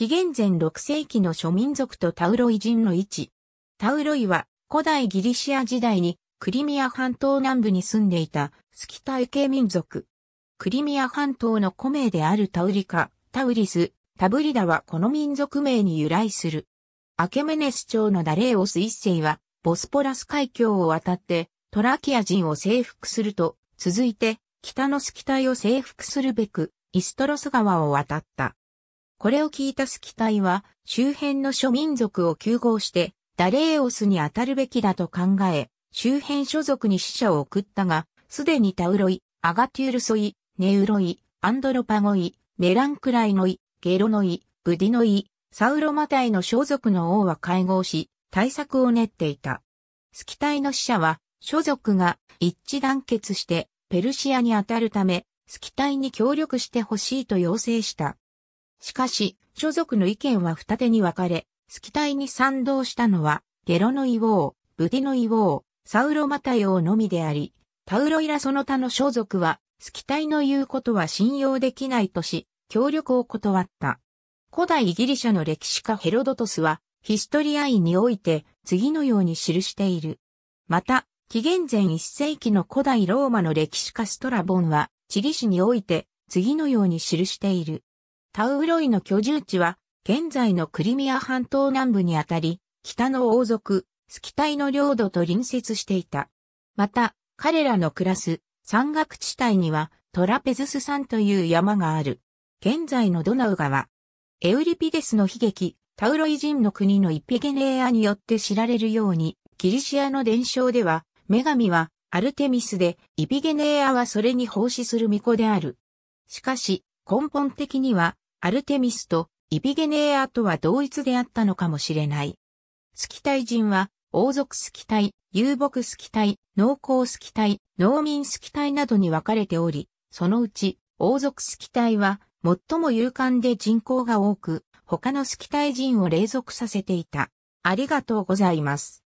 紀元前6世紀の諸民族とタウロイ人の位置。タウロイは古代ギリシア時代にクリミア半島南部に住んでいたスキタイ系民族。クリミア半島の古名であるタウリカ、タウリス、タブリダはこの民族名に由来する。アケメネス朝のダレーオス一世はボスポラス海峡を渡ってトラキア人を征服すると、続いて北のスキタイを征服するべくイストロス川を渡った。これを聞いたスキタイは、周辺の諸民族を救合して、ダレーオスに当たるべきだと考え、周辺所属に死者を送ったが、すでにタウロイ、アガテュールソイ、ネウロイ、アンドロパゴイ、メランクライノイ、ゲロノイ、ブディノイ、サウロマタイの所属の王は会合し、対策を練っていた。スキタイの死者は、所属が一致団結してペルシアに当たるため、スキタイに協力してほしいと要請した。しかし、所属の意見は二手に分かれ、スキタイに賛同したのは、ゲロのイ王、ブディのイ王、サウロマタヨ王のみであり、タウロイラその他の所属は、スキタイの言うことは信用できないとし、協力を断った。古代ギリシャの歴史家ヘロドトスは、ヒストリアイにおいて次のように記している。また、紀元前1世紀の古代ローマの歴史家ストラボンは、チリ史において次のように記している。タウロイの居住地は、現在のクリミア半島南部にあたり、北の王族、スキタイの領土と隣接していた。また、彼らの暮らす山岳地帯にはトラペズス山という山がある。現在のドナウ川。エウリピデスの悲劇、タウロイ人の国のイピゲネーアによって知られるように、ギリシアの伝承では、女神はアルテミスで、イピゲネーアはそれに奉仕する巫女である。しかし、根本的には、アルテミスとイビゲネーアとは同一であったのかもしれない。スキタイ人は、王族スキタイ、遊牧スキタイ、農耕スキタイ、農民スキタイなどに分かれており、そのうち、王族スキタイは、最も勇敢で人口が多く、他のスキタイ人を隷属させていた。ありがとうございます。